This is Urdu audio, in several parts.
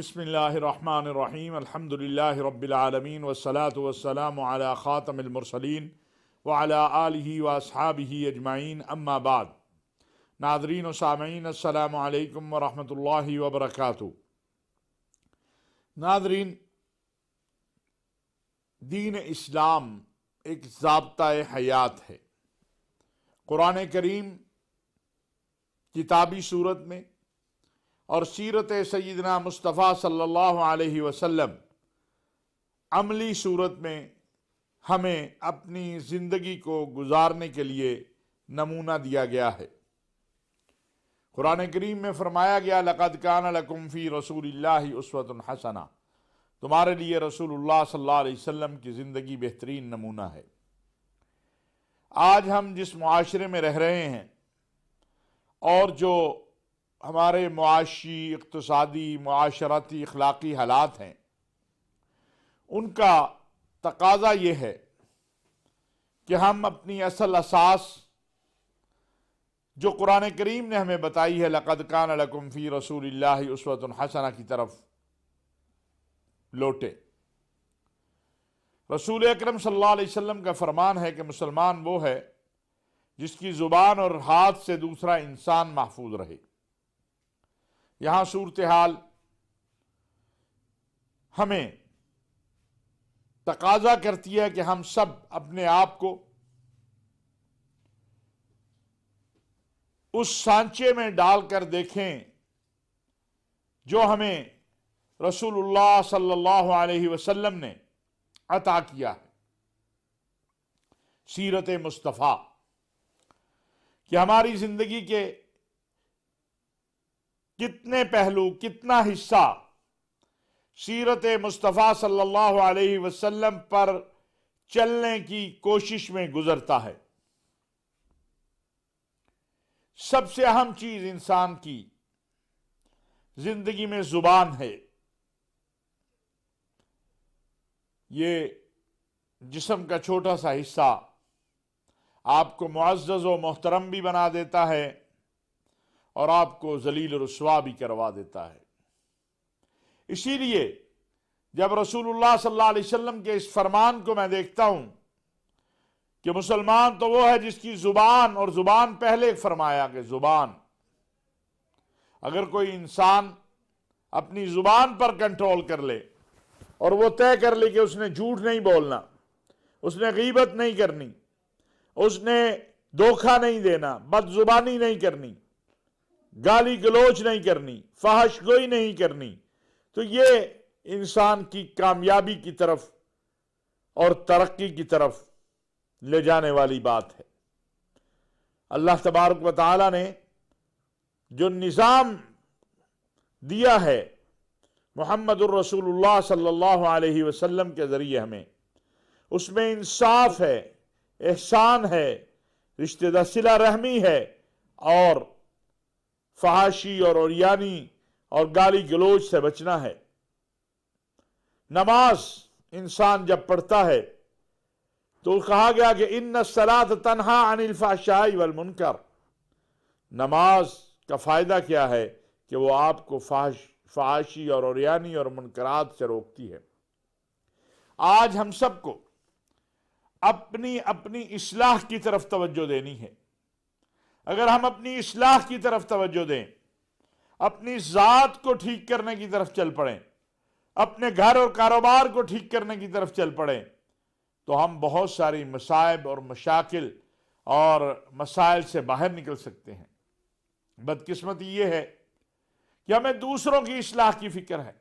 بسم اللہ الرحمن الرحیم الحمدللہ رب العالمین والصلاة والسلام علی خاتم المرسلین وعلی آلہ واصحابہ اجمعین اما بعد ناظرین و سامعین السلام علیکم ورحمت اللہ وبرکاتہ ناظرین دین اسلام ایک ذابطہ حیات ہے قرآن کریم کتابی صورت میں اور سیرت سیدنا مصطفیٰ صلی اللہ علیہ وسلم عملی صورت میں ہمیں اپنی زندگی کو گزارنے کے لیے نمونہ دیا گیا ہے قرآن کریم میں فرمایا گیا لقد کان فی رسول اللہ عصوت الحسنہ تمہارے لیے رسول اللہ صلی اللہ علیہ وسلم کی زندگی بہترین نمونہ ہے آج ہم جس معاشرے میں رہ رہے ہیں اور جو ہمارے معاشی اقتصادی معاشرتی اخلاقی حالات ہیں ان کا تقاضا یہ ہے کہ ہم اپنی اصل اساس جو قرآن کریم نے ہمیں بتائی ہے لقد کان لکم فی رسول اللہ عصوت الحسنہ کی طرف لوٹے رسول اکرم صلی اللہ علیہ وسلم کا فرمان ہے کہ مسلمان وہ ہے جس کی زبان اور ہاتھ سے دوسرا انسان محفوظ رہے یہاں صورتحال ہمیں تقاضا کرتی ہے کہ ہم سب اپنے آپ کو اس سانچے میں ڈال کر دیکھیں جو ہمیں رسول اللہ صلی اللہ علیہ وسلم نے عطا کیا ہے سیرت مصطفیٰ کہ ہماری زندگی کے کتنے پہلو کتنا حصہ سیرت مصطفیٰ صلی اللہ علیہ وسلم پر چلنے کی کوشش میں گزرتا ہے سب سے اہم چیز انسان کی زندگی میں زبان ہے یہ جسم کا چھوٹا سا حصہ آپ کو معزز و محترم بھی بنا دیتا ہے اور آپ کو ذلیل رسوا بھی کروا دیتا ہے اسی لیے جب رسول اللہ صلی اللہ علیہ وسلم کے اس فرمان کو میں دیکھتا ہوں کہ مسلمان تو وہ ہے جس کی زبان اور زبان پہلے فرمایا کہ زبان اگر کوئی انسان اپنی زبان پر کنٹرول کر لے اور وہ طے کر لے کہ اس نے جھوٹ نہیں بولنا اس نے غیبت نہیں کرنی اس نے دھوکہ نہیں دینا بد زبانی نہیں کرنی گالی گلوچ نہیں کرنی فحش گوئی نہیں کرنی تو یہ انسان کی کامیابی کی طرف اور ترقی کی طرف لے جانے والی بات ہے اللہ تبارک و تعالی نے جو نظام دیا ہے محمد الرسول اللہ صلی اللہ علیہ وسلم کے ذریعے ہمیں اس میں انصاف ہے احسان ہے رشتہ دسلہ رحمی ہے اور فحاشی اور اوریانی اور گالی گلوچ سے بچنا ہے نماز انسان جب پڑھتا ہے تو کہا گیا کہ ان سرات تنہا عن شاہی والمنکر نماز کا فائدہ کیا ہے کہ وہ آپ کو فحش فحاشی اور اوریانی اور منکرات سے روکتی ہے آج ہم سب کو اپنی اپنی اصلاح کی طرف توجہ دینی ہے اگر ہم اپنی اصلاح کی طرف توجہ دیں اپنی ذات کو ٹھیک کرنے کی طرف چل پڑیں اپنے گھر اور کاروبار کو ٹھیک کرنے کی طرف چل پڑیں تو ہم بہت ساری مصائب اور مشاکل اور مسائل سے باہر نکل سکتے ہیں بدقسمتی یہ ہے کہ ہمیں دوسروں کی اصلاح کی فکر ہے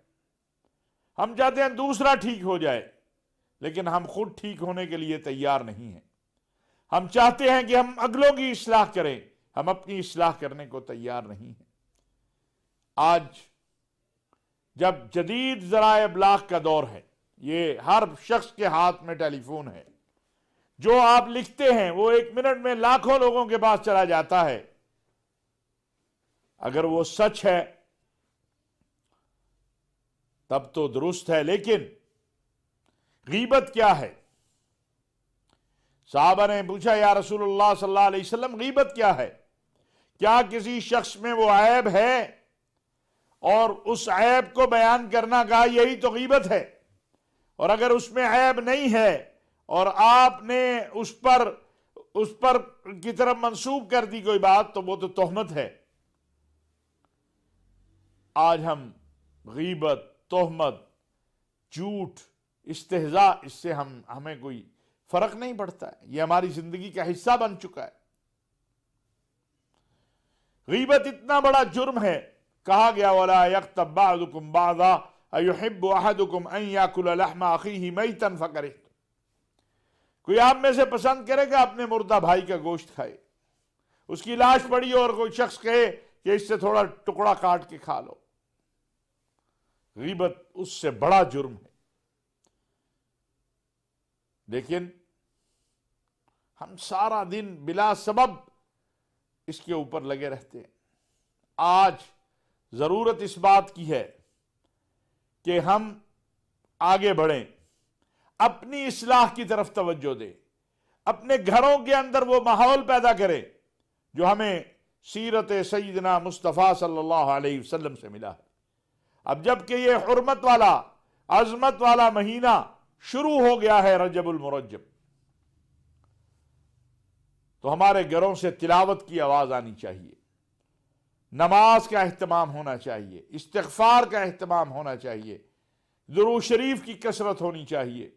ہم چاہتے ہیں دوسرا ٹھیک ہو جائے لیکن ہم خود ٹھیک ہونے کے لیے تیار نہیں ہیں ہم چاہتے ہیں کہ ہم اگلوں کی اصلاح کریں ہم اپنی اصلاح کرنے کو تیار نہیں ہیں آج جب جدید ذرائع ابلاغ کا دور ہے یہ ہر شخص کے ہاتھ میں ٹیلی فون ہے جو آپ لکھتے ہیں وہ ایک منٹ میں لاکھوں لوگوں کے پاس چلا جاتا ہے اگر وہ سچ ہے تب تو درست ہے لیکن غیبت کیا ہے صحابہ نے پوچھا یا رسول اللہ صلی اللہ علیہ وسلم غیبت کیا ہے کیا کسی شخص میں وہ عیب ہے اور اس عیب کو بیان کرنا کہا یہی تو غیبت ہے اور اگر اس میں عیب نہیں ہے اور آپ نے اس پر اس پر کی طرف منسوب کر دی کوئی بات تو وہ تو تہمت ہے آج ہم غیبت تہمت جھوٹ استحزا اس سے ہم ہمیں کوئی فرق نہیں پڑتا ہے یہ ہماری زندگی کا حصہ بن چکا ہے غیبت اتنا بڑا جرم ہے کہا گیا وَلَا يَقْتَبْ بَعْدُكُمْ بَعْضَا اَيُحِبُّ أَحَدُكُمْ أَنْ يَاكُلَ لَحْمَ أَخِيهِ مَيْتًا فَقَرِحْتَ کوئی آپ میں سے پسند کرے گا اپنے مردہ بھائی کا گوشت کھائے اس کی لاش پڑی اور کوئی شخص کہے کہ اس سے تھوڑا ٹکڑا کاٹ کے کھا لو غیبت اس سے بڑا جرم ہے لیکن ہم سارا دن بلا سبب اس کے اوپر لگے رہتے ہیں آج ضرورت اس بات کی ہے کہ ہم آگے بڑھیں اپنی اصلاح کی طرف توجہ دیں اپنے گھروں کے اندر وہ ماحول پیدا کریں جو ہمیں سیرت سیدنا مصطفیٰ صلی اللہ علیہ وسلم سے ملا ہے اب جب کہ یہ حرمت والا عظمت والا مہینہ شروع ہو گیا ہے رجب المرجب تو ہمارے گھروں سے تلاوت کی آواز آنی چاہیے نماز کا اہتمام ہونا چاہیے استغفار کا اہتمام ہونا چاہیے ضرور شریف کی کثرت ہونی چاہیے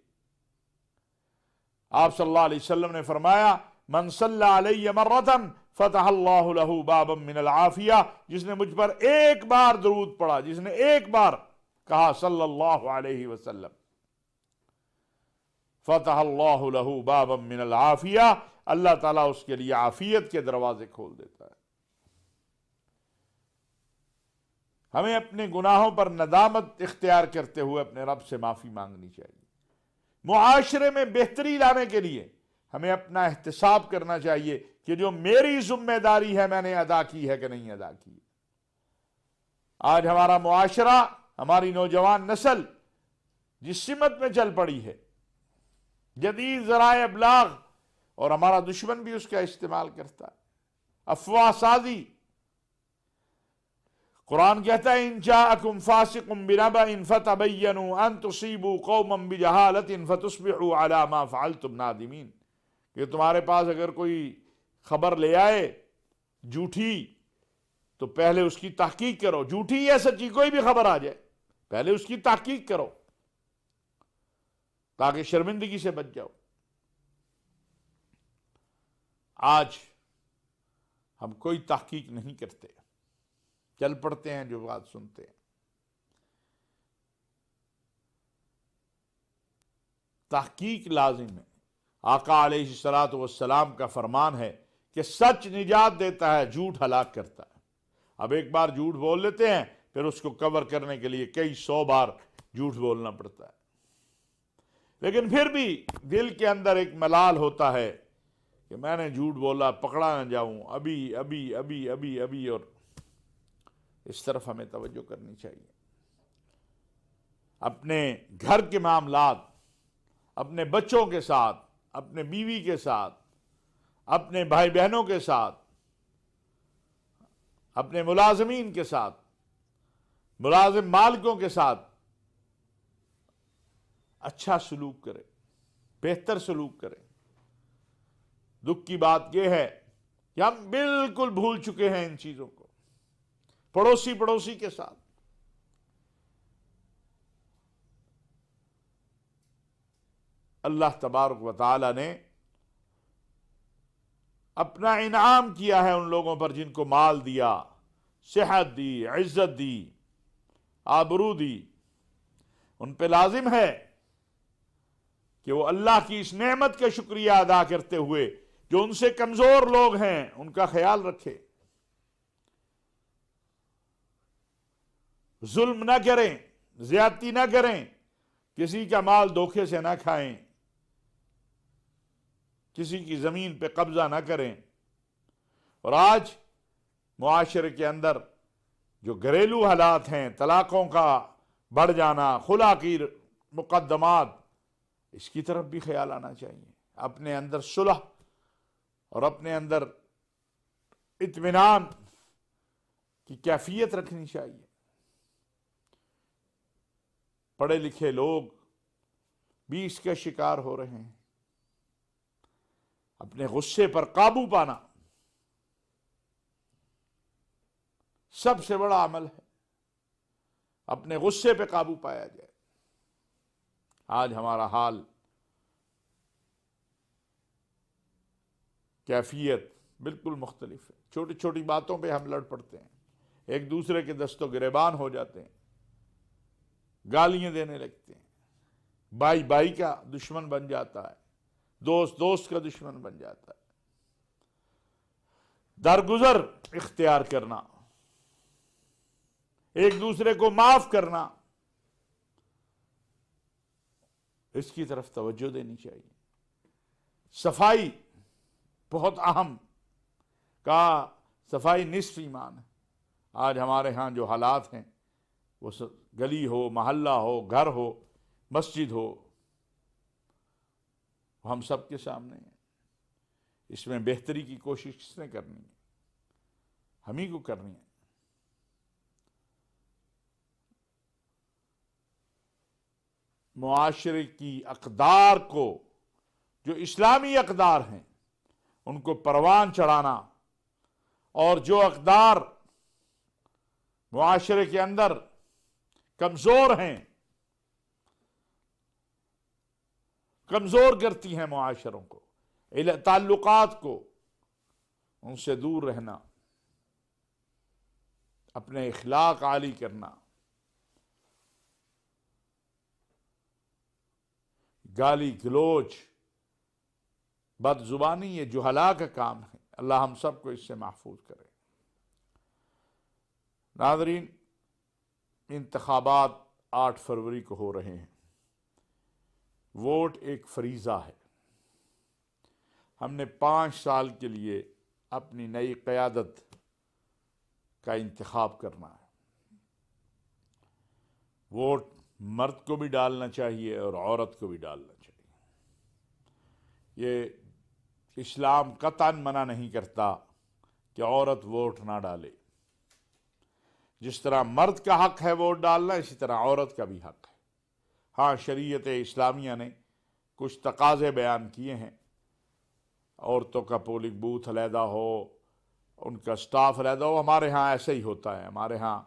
آپ صلی اللہ علیہ وسلم نے فرمایا من صلی علیہ مرتن فتح اللہ له بابا من العافیہ جس نے مجھ پر ایک بار درود پڑا جس نے ایک بار کہا صلی اللہ علیہ وسلم فتح اللہ بابا من العافیہ اللہ تعالیٰ اس کے لیے عافیت کے دروازے کھول دیتا ہے ہمیں اپنے گناہوں پر ندامت اختیار کرتے ہوئے اپنے رب سے معافی مانگنی چاہیے معاشرے میں بہتری لانے کے لیے ہمیں اپنا احتساب کرنا چاہیے کہ جو میری ذمہ داری ہے میں نے ادا کی ہے کہ نہیں ادا کی آج ہمارا معاشرہ ہماری نوجوان نسل جس سمت میں چل پڑی ہے جدید ذرائع ابلاغ اور ہمارا دشمن بھی اس کا استعمال کرتا ہے افواہ سازی قرآن کہتا ہے ان ان جاءکم فاسق فتبینوا قوما فتصبحوا على ما فعلتم نادمین کہ تمہارے پاس اگر کوئی خبر لے آئے جھوٹی تو پہلے اس کی تحقیق کرو جھوٹی یا سچی کوئی بھی خبر آ جائے پہلے اس کی تحقیق کرو تاکہ شرمندگی سے بچ جاؤ آج ہم کوئی تحقیق نہیں کرتے چل پڑتے ہیں جو بات سنتے ہیں تحقیق لازم ہے علیہ علی والسلام کا فرمان ہے کہ سچ نجات دیتا ہے جھوٹ ہلاک کرتا ہے اب ایک بار جھوٹ بول لیتے ہیں پھر اس کو کور کرنے کے لیے کئی سو بار جھوٹ بولنا پڑتا ہے لیکن پھر بھی دل کے اندر ایک ملال ہوتا ہے کہ میں نے جھوٹ بولا پکڑا نہ جاؤں ابھی ابھی ابھی ابھی ابھی اور اس طرف ہمیں توجہ کرنی چاہیے اپنے گھر کے معاملات اپنے بچوں کے ساتھ اپنے بیوی کے ساتھ اپنے بھائی بہنوں کے ساتھ اپنے ملازمین کے ساتھ ملازم مالکوں کے ساتھ اچھا سلوک کرے بہتر سلوک کرے دکھ کی بات یہ ہے کہ ہم بالکل بھول چکے ہیں ان چیزوں کو پڑوسی پڑوسی کے ساتھ اللہ تبارک و تعالی نے اپنا انعام کیا ہے ان لوگوں پر جن کو مال دیا صحت دی عزت دی آبرو دی ان پہ لازم ہے کہ وہ اللہ کی اس نعمت کا شکریہ ادا کرتے ہوئے جو ان سے کمزور لوگ ہیں ان کا خیال رکھے ظلم نہ کریں زیادتی نہ کریں کسی کا مال دھوکے سے نہ کھائیں کسی کی زمین پہ قبضہ نہ کریں اور آج معاشرے کے اندر جو گھریلو حالات ہیں طلاقوں کا بڑھ جانا خلا کی مقدمات اس کی طرف بھی خیال آنا چاہیے اپنے اندر صلح اور اپنے اندر اطمینان کی کیفیت رکھنی چاہیے پڑھے لکھے لوگ بھی اس کے شکار ہو رہے ہیں اپنے غصے پر قابو پانا سب سے بڑا عمل ہے اپنے غصے پہ قابو پایا جائے آج ہمارا حال کیفیت بالکل مختلف ہے چھوٹی چھوٹی باتوں پہ ہم لڑ پڑتے ہیں ایک دوسرے کے دست و گریبان ہو جاتے ہیں گالیاں دینے لگتے ہیں بائی بائی کا دشمن بن جاتا ہے دوست دوست کا دشمن بن جاتا ہے درگزر اختیار کرنا ایک دوسرے کو معاف کرنا اس کی طرف توجہ دینی چاہیے صفائی بہت اہم کا صفائی نصف ایمان ہے آج ہمارے ہاں جو حالات ہیں وہ گلی ہو محلہ ہو گھر ہو مسجد ہو ہم سب کے سامنے ہیں اس میں بہتری کی کوشش کس نے کرنی ہے ہم ہی کو کرنی ہے معاشرے کی اقدار کو جو اسلامی اقدار ہیں ان کو پروان چڑھانا اور جو اقدار معاشرے کے اندر کمزور ہیں کمزور کرتی ہیں معاشروں کو تعلقات کو ان سے دور رہنا اپنے اخلاق عالی کرنا گالی گلوچ بد زبانی یہ جہلا کا کام ہے اللہ ہم سب کو اس سے محفوظ کرے ناظرین انتخابات آٹھ فروری کو ہو رہے ہیں ووٹ ایک فریضہ ہے ہم نے پانچ سال کے لیے اپنی نئی قیادت کا انتخاب کرنا ہے ووٹ مرد کو بھی ڈالنا چاہیے اور عورت کو بھی ڈالنا چاہیے یہ اسلام قطعاً منع نہیں کرتا کہ عورت ووٹ نہ ڈالے جس طرح مرد کا حق ہے ووٹ ڈالنا اسی طرح عورت کا بھی حق ہے ہاں شریعت اسلامیہ نے کچھ تقاضے بیان کیے ہیں عورتوں کا پولنگ بوتھ علیحدہ ہو ان کا سٹاف علیحدہ ہو ہمارے ہاں ایسے ہی ہوتا ہے ہمارے ہاں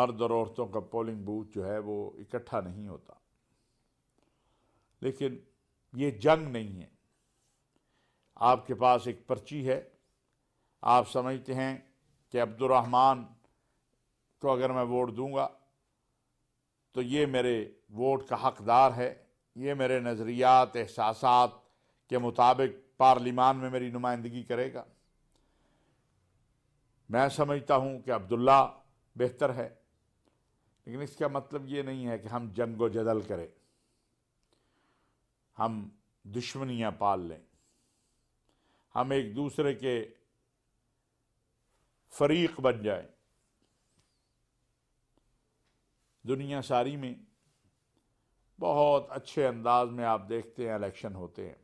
مرد اور عورتوں کا پولنگ بوتھ جو ہے وہ اکٹھا نہیں ہوتا لیکن یہ جنگ نہیں ہے آپ کے پاس ایک پرچی ہے آپ سمجھتے ہیں کہ عبد الرحمن کو اگر میں ووٹ دوں گا تو یہ میرے ووٹ کا حقدار ہے یہ میرے نظریات احساسات کے مطابق پارلیمان میں میری نمائندگی کرے گا میں سمجھتا ہوں کہ عبداللہ بہتر ہے لیکن اس کا مطلب یہ نہیں ہے کہ ہم جنگ و جدل کریں ہم دشمنیاں پال لیں ہم ایک دوسرے کے فریق بن جائیں دنیا ساری میں بہت اچھے انداز میں آپ دیکھتے ہیں الیکشن ہوتے ہیں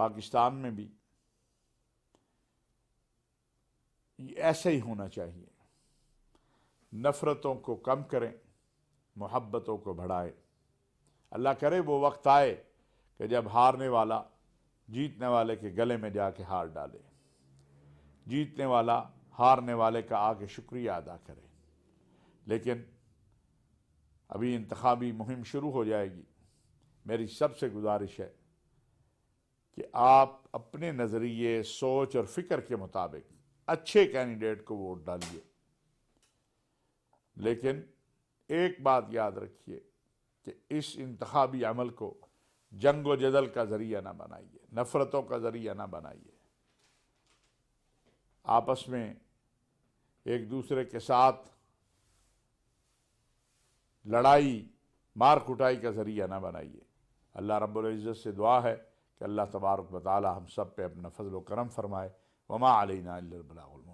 پاکستان میں بھی ایسے ہی ہونا چاہیے نفرتوں کو کم کریں محبتوں کو بڑھائیں اللہ کرے وہ وقت آئے کہ جب ہارنے والا جیتنے والے کے گلے میں جا کے ہار ڈالے جیتنے والا ہارنے والے کا آگے شکریہ ادا کرے لیکن ابھی انتخابی مہم شروع ہو جائے گی میری سب سے گزارش ہے کہ آپ اپنے نظریے سوچ اور فکر کے مطابق اچھے کینڈیڈیٹ کو ووٹ ڈالیے لیکن ایک بات یاد رکھیے کہ اس انتخابی عمل کو جنگ و جدل کا ذریعہ نہ بنائیے نفرتوں کا ذریعہ نہ بنائیے آپس میں ایک دوسرے کے ساتھ لڑائی مار کٹائی کا ذریعہ نہ بنائیے اللہ رب العزت سے دعا ہے کہ اللہ تبارک و تعالی ہم سب پہ اپنا فضل و کرم فرمائے وما علینا اللہ اللہ علام